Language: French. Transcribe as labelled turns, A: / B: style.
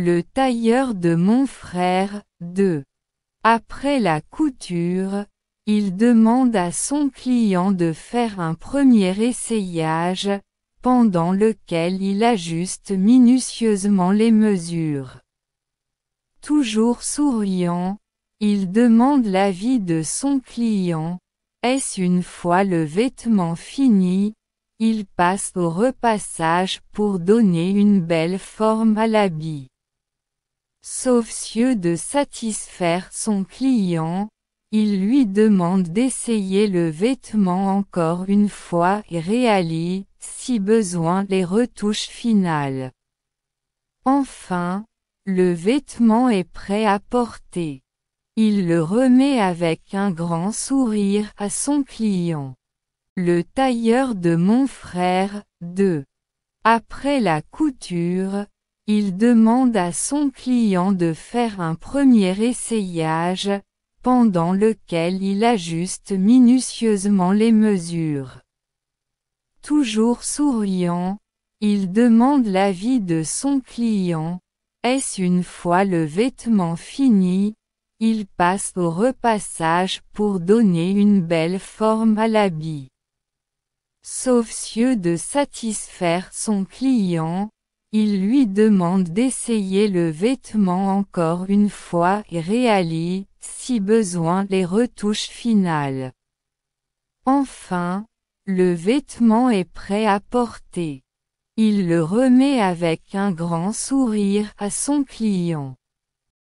A: Le tailleur de mon frère, 2. Après la couture, il demande à son client de faire un premier essayage, pendant lequel il ajuste minutieusement les mesures. Toujours souriant, il demande l'avis de son client, est-ce une fois le vêtement fini, il passe au repassage pour donner une belle forme à l'habit. Sauf de satisfaire son client, il lui demande d'essayer le vêtement encore une fois et réalise, si besoin, les retouches finales. Enfin, le vêtement est prêt à porter. Il le remet avec un grand sourire à son client. Le tailleur de mon frère, 2. Après la couture, il demande à son client de faire un premier essayage, pendant lequel il ajuste minutieusement les mesures. Toujours souriant, il demande l'avis de son client, est-ce une fois le vêtement fini, il passe au repassage pour donner une belle forme à l'habit. Sauf cieux de satisfaire son client, il lui demande d'essayer le vêtement encore une fois et réalise, si besoin les retouches finales. Enfin, le vêtement est prêt à porter. Il le remet avec un grand sourire à son client.